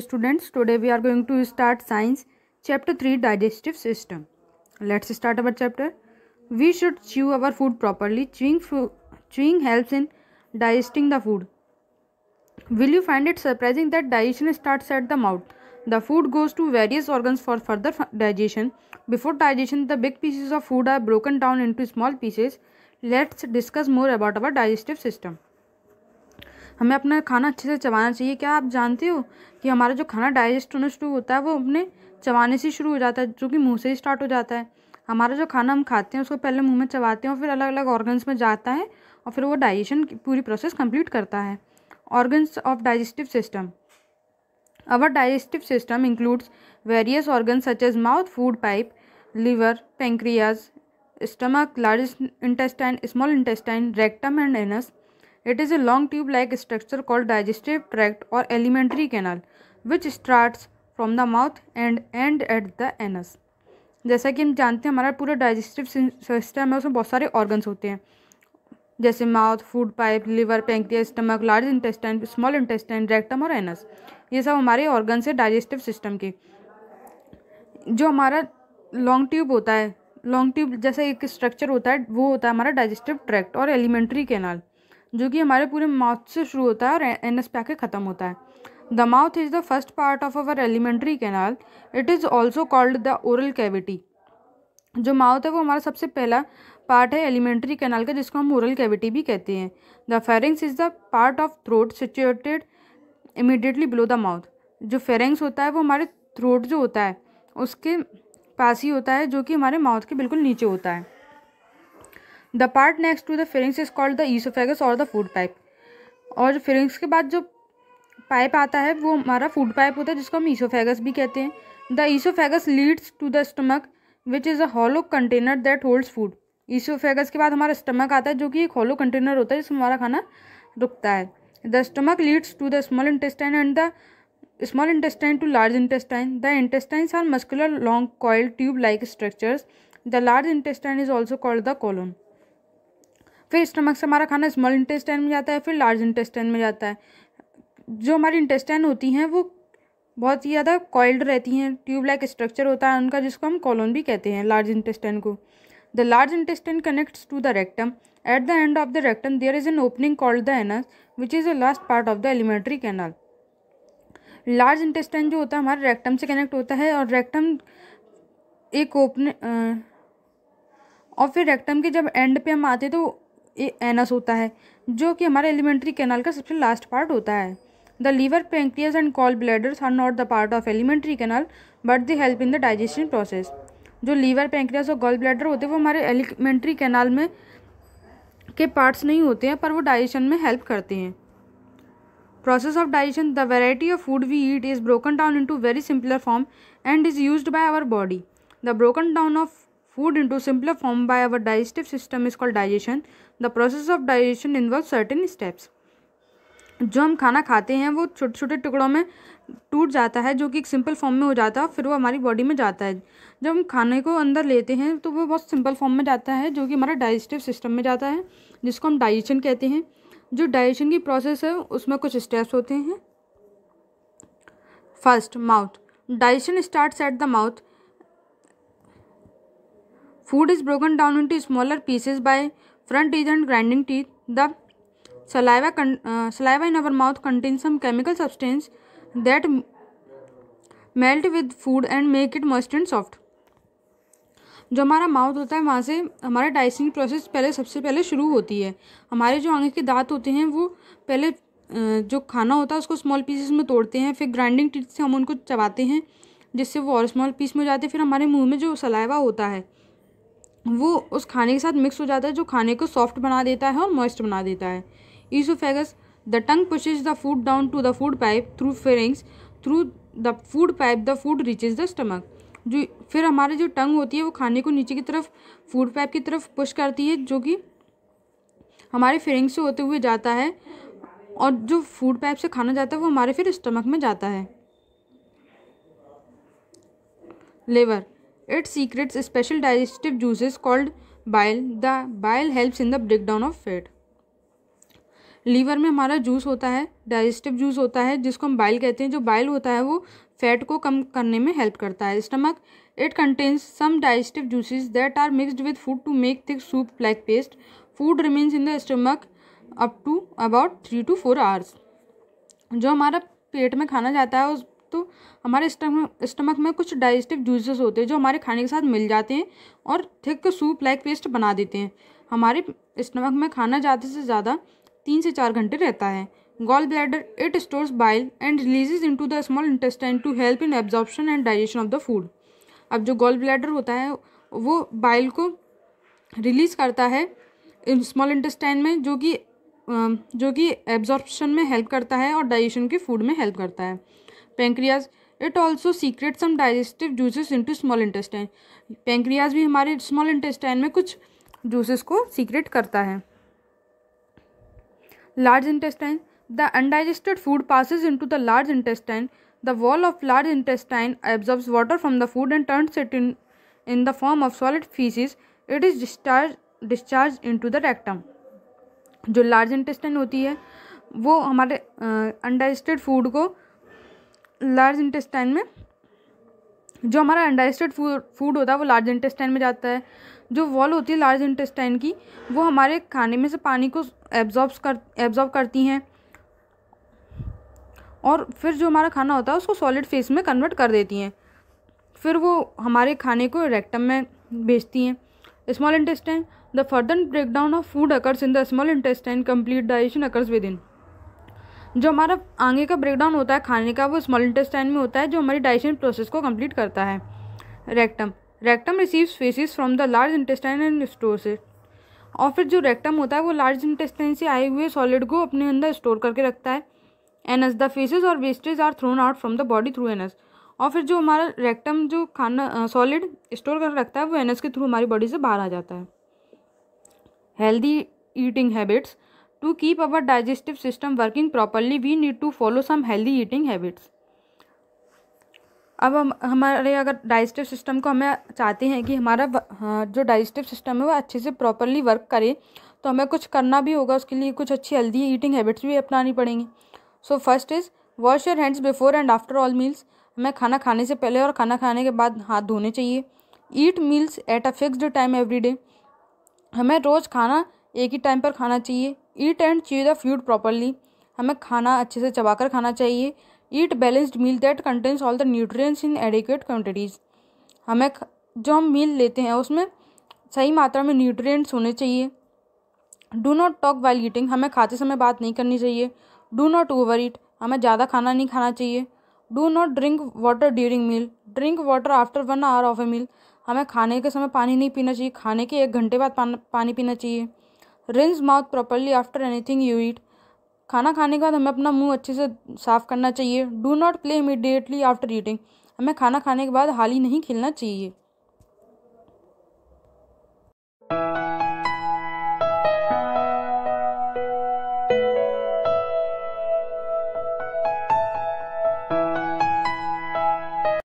students, today we are going to start science chapter 3 digestive system. Let's start our chapter. We should chew our food properly. Chewing, chewing helps in digesting the food. Will you find it surprising that digestion starts at the mouth? The food goes to various organs for further digestion. Before digestion, the big pieces of food are broken down into small pieces. Let's discuss more about our digestive system. हमें अपना खाना अच्छे से चबाना चाहिए क्या आप जानते हो कि हमारा जो खाना डाइजेस्ट होना शुरू होता है वो अपने चबाने से शुरू हो जाता है जो कि मुँह से ही स्टार्ट हो जाता है हमारा जो खाना हम खाते हैं उसको पहले मुँह में चबाते हैं और फिर अलग अलग ऑर्गन्स में जाता है और फिर वो डाइजेशन पूरी प्रोसेस कम्प्लीट करता है organs of digestive system our digestive system includes various organ such as mouth food pipe liver pancreas stomach large intestine small intestine rectum and anus it is a long tube like structure called digestive tract और alimentary canal which start from the mouth and end at the anus जैसा कि हम जानते हैं हमारा पूरा digestive system है उसमें बहुत सारे ऑर्गन्स होते हैं जैसे mouth food pipe liver pancreas stomach large intestine small intestine rectum और एनस ये सब हमारे ऑर्गन्स है डाइजेस्टिव सिस्टम के जो हमारा लॉन्ग ट्यूब होता है लॉन्ग ट्यूब जैसा एक स्ट्रक्चर होता है वो होता है हमारा डाइजेस्टिव ट्रैक्ट और एलिमेंट्री कैनाल जो कि हमारे पूरे माउथ से शुरू होता है और एन एस पे आके ख़त्म होता है the mouth is the first part of our alimentary canal it is also called the oral cavity जो माउथ है वो हमारा सबसे पहला पार्ट है एलिमेंट्री कैनाल का जिसको हम ओरल कैविटी भी कहते हैं the pharynx is the part of throat situated immediately below the mouth जो फेरेंग्स होता है वो हमारे थ्रोट जो होता है उसके पास ही होता है जो कि हमारे माउथ के बिल्कुल नीचे होता है the part next to the pharynx is called the oesophagus और द फूड पाइप और फिरिंग्स के बाद जो पाइप आता है वो हमारा फूड पाइप होता है जिसको हम ईसोफेगस भी कहते हैं the oesophagus leads to the stomach which is a hollow container that holds food oesophagus के बाद हमारा स्टमक आता है जो कि एक हॉलो कंटेनर होता है जिसमें हमारा खाना रुकता है the stomach leads to the small intestine and the small intestine to large intestine the intestine are muscular long coil tube like structures the large intestine is also called the colon फिर stomach से हमारा खाना small intestine में जाता है फिर large intestine में जाता है जो हमारी इंटेस्टाइन होती हैं वो बहुत ही ज़्यादा कॉइल्ड रहती हैं ट्यूब लाइक स्ट्रक्चर होता है उनका जिसको हम कॉलोन भी कहते हैं लार्ज इंटेस्टाइन को the large intestine connects to the rectum at the end of the rectum there is an opening called the anus which is the last part of the alimentary canal large intestine जो होता है हमारे rectum से connect होता है और rectum एक open और फिर रेक्टम के जब एंड पे हम आते हैं तो एनस होता है जो कि हमारे एलिमेंट्री कैनाल का सबसे लास्ट पार्ट होता है the liver pancreas and gall bladders are not the part of alimentary canal but they help in the digestion process जो लीवर पेंक्रियाज और गॉल ब्लैडर होते हैं वो हमारे एलिमेंट्री कैनाल में के पार्ट्स नहीं होते हैं पर वो डाइजेशन में हेल्प करते हैं of digestion the the of food we we is broken down into very simpler form and is use by our body the broken down of food into simpler form by our digestive system is called digestion. The process of digestion involves certain steps. जो हम खाना खाते हैं वो छोटे छोटे टुकड़ों में टूट जाता है जो कि एक सिंपल फॉर्म में हो जाता है फिर वो हमारी बॉडी में जाता है जब हम खाने को अंदर लेते हैं तो वो बहुत सिंपल फॉर्म में जाता है जो कि हमारा डाइजेस्टिव सिस्टम में जाता है जिसको हम डाइजेशन कहते हैं जो डाइजेशन की प्रोसेस है उसमें कुछ स्टेप्स होते हैं first mouth digestion start at the mouth Food is broken down into smaller pieces by front teeth and grinding teeth. The saliva, saliva uh, saliva in our mouth contains some chemical substance that melt with food and make it must and soft जो हमारा mouth होता है वहाँ से हमारा dicing process पहले सबसे पहले शुरू होती है हमारे जो आगे के दांत होते हैं वो पहले जो खाना होता है उसको स्मॉल पीसेस में तोड़ते हैं फिर ग्राइंडिंग टीथ से हम उनको चबाते हैं जिससे वो और स्मॉल पीस में जाते हैं फिर हमारे मुंह में जो सलाइवा होता है वो उस खाने के साथ मिक्स हो जाता है जो खाने को सॉफ्ट बना देता है और मॉइस्ट बना देता है oesophagus the tongue pushes the food down to the food pipe through pharynx through the food pipe the food reaches the stomach जो फिर हमारे जो टंग होती है वो खाने को नीचे की तरफ फूड पाइप की तरफ पुश करती है जो कि हमारे फेरिंग से होते हुए जाता है और जो फूड पाइप से खाना जाता है वो हमारे फिर स्टमक में जाता है liver it secretes special digestive juices called the bile helps in the break down of fat liver में हमारा जूस होता है डाइजेस्टिव जूस होता है जिसको हम बाइल कहते हैं जो बाइल होता है वो फैट को कम करने में हेल्प करता है stomach it contains some digestive juices that are mixed with food to make thick soup like paste food remains in the stomach up to about three to four hours जो हमारा पेट में खाना जाता है उस तो हमारे स्टमक स्टमक में कुछ डाइजेस्टिव जूसेस होते हैं जो हमारे खाने के साथ मिल जाते हैं और थिक सूप लाइक पेस्ट बना देते हैं हमारे स्टमक में खाना ज़्यादा से ज़्यादा तीन से चार घंटे रहता है gall bladder it stores bile and releases to the small intestine to help in absorption and digestion of the food अब जो गॉल ब्लैडर होता है वो बाइल को रिलीज़ करता है स्मॉल इंटेस्टाइन में जो कि जो कि एब्जॉर्प्शन में हेल्प करता है और डाइजेशन के फूड में हेल्प करता है pancreas it also secrete some digestive juices into small intestine pancreas भी हमारे स्मॉल इंटेस्टाइन में कुछ जूसेस को सीक्रेट करता है large intestine the undigested food passes into the large intestine the wall of large intestine absorbs water from the food and turn it in the form of solid faeces it is discharge discharge into the rectum जो large intestine होती है वो हमारे undigested uh, food को large intestine में जो हमारा अंडाइस्टेड food होता है वो लार्ज इंटेस्टाइन में जाता है जो वॉल होती है लार्ज इंटेस्टाइन की वो हमारे खाने में से पानी को एब्जॉर्ब कर एब्जॉर्ब करती हैं और फिर जो हमारा खाना होता है उसको सॉलिड फेस में कन्वर्ट कर देती हैं फिर वो हमारे खाने को रेक्टम में भेजती हैं small intestine the further breakdown of food occurs in the small intestine complete digestion occurs within जो हमारा आगे का ब्रेकडाउन होता है खाने का वो स्मॉल इंटेस्टाइन में होता है जो हमारी डाइजेशन प्रोसेस को कंप्लीट करता है rectum rectum receives faeces from the large intestine and store से और फिर जो रेक्टम होता है वो लार्ज इंटेस्टाइन से आए हुए सॉलिड को अपने अंदर स्टोर करके रखता है एनस द फेसिस और wastage are thrown out from the body through anus और फिर जो हमारा रेक्टम जो खाना सॉलिड स्टोर कर रखता है वो एनस के थ्रू हमारी बॉडी से बाहर आ जाता है healthy eating habits to keep our digestive system working properly we need to follow some healthy eating habits अब हम हमारे अगर डाइजेस्टिव सिस्टम को हमें चाहते हैं कि हमारा हाँ, जो डाइजेस्टिव सिस्टम है वो अच्छे से प्रॉपरली वर्क करे तो हमें कुछ करना भी होगा उसके लिए कुछ अच्छी हेल्दी ईटिंग हैबिट्स भी अपनानी पड़ेंगी so first is wash your hands before and after all meals हमें खाना खाने से पहले और खाना खाने के बाद हाथ धोने चाहिए eat meals at a fixed time every day हमें रोज़ खाना एक ही टाइम पर खाना चाहिए eat and chew the food properly हमें खाना अच्छे से चबाकर खाना चाहिए eat balanced meal that contains all the nutrients in adequate quantities हमें जो हम मील लेते हैं उसमें सही मात्रा में न्यूट्रिएंट्स होने चाहिए do not talk while eating हमें खाते समय बात नहीं करनी चाहिए डू नॉट ओवर ईट हमें ज़्यादा खाना नहीं खाना चाहिए do not drink water during meal drink water after one hour of a meal हमें खाने के समय पानी नहीं पीना चाहिए खाने के एक घंटे बाद पान, पानी पीना चाहिए rinse mouth properly after anything you eat खाना खाने के बाद हमें अपना मुंह अच्छे से साफ करना चाहिए do not play immediately after eating हमें खाना खाने के बाद हाल ही नहीं खेलना चाहिए